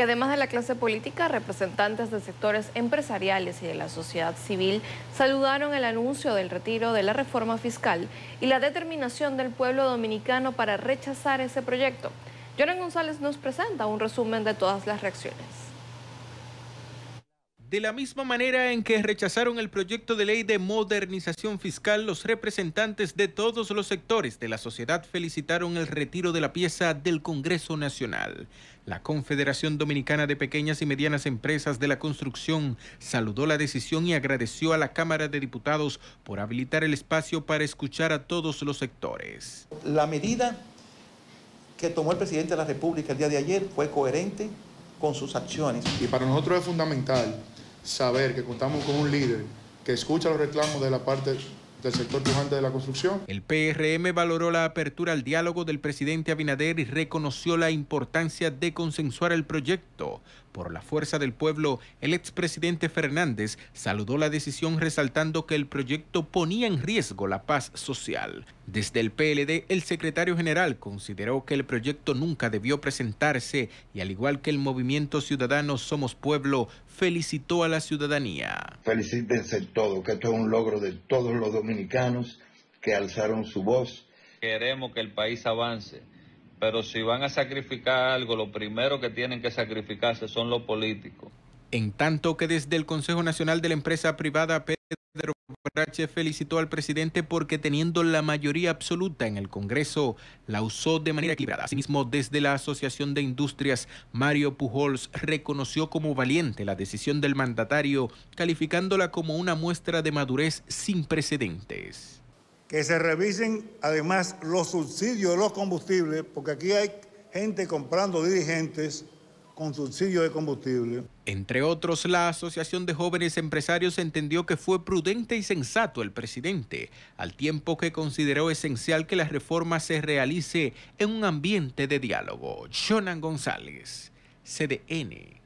y además de la clase política, representantes de sectores empresariales y de la sociedad civil saludaron el anuncio del retiro de la reforma fiscal y la determinación del pueblo dominicano para rechazar ese proyecto. Jonan González nos presenta un resumen de todas las reacciones. De la misma manera en que rechazaron el proyecto de ley de modernización fiscal, los representantes de todos los sectores de la sociedad felicitaron el retiro de la pieza del Congreso Nacional. La Confederación Dominicana de Pequeñas y Medianas Empresas de la Construcción saludó la decisión y agradeció a la Cámara de Diputados por habilitar el espacio para escuchar a todos los sectores. La medida que tomó el presidente de la República el día de ayer fue coherente con sus acciones. Y para nosotros es fundamental saber que contamos con un líder que escucha los reclamos de la parte del sector pujante de la construcción. El PRM valoró la apertura al diálogo del presidente Abinader y reconoció la importancia de consensuar el proyecto. Por la fuerza del pueblo, el expresidente Fernández saludó la decisión resaltando que el proyecto ponía en riesgo la paz social. Desde el PLD, el secretario general consideró que el proyecto nunca debió presentarse y al igual que el movimiento ciudadano Somos Pueblo, felicitó a la ciudadanía. Felicítense todo, que esto es un logro de todos los dominicanos que alzaron su voz. Queremos que el país avance, pero si van a sacrificar algo, lo primero que tienen que sacrificarse son los políticos. En tanto que desde el Consejo Nacional de la Empresa Privada Pedro felicitó al presidente porque teniendo la mayoría absoluta en el Congreso, la usó de manera equilibrada. Asimismo, desde la Asociación de Industrias, Mario Pujols reconoció como valiente la decisión del mandatario, calificándola como una muestra de madurez sin precedentes. Que se revisen además los subsidios de los combustibles, porque aquí hay gente comprando dirigentes con subsidio de combustible. Entre otros, la Asociación de Jóvenes Empresarios entendió que fue prudente y sensato el presidente, al tiempo que consideró esencial que la reforma se realice en un ambiente de diálogo. Jonan González, CDN.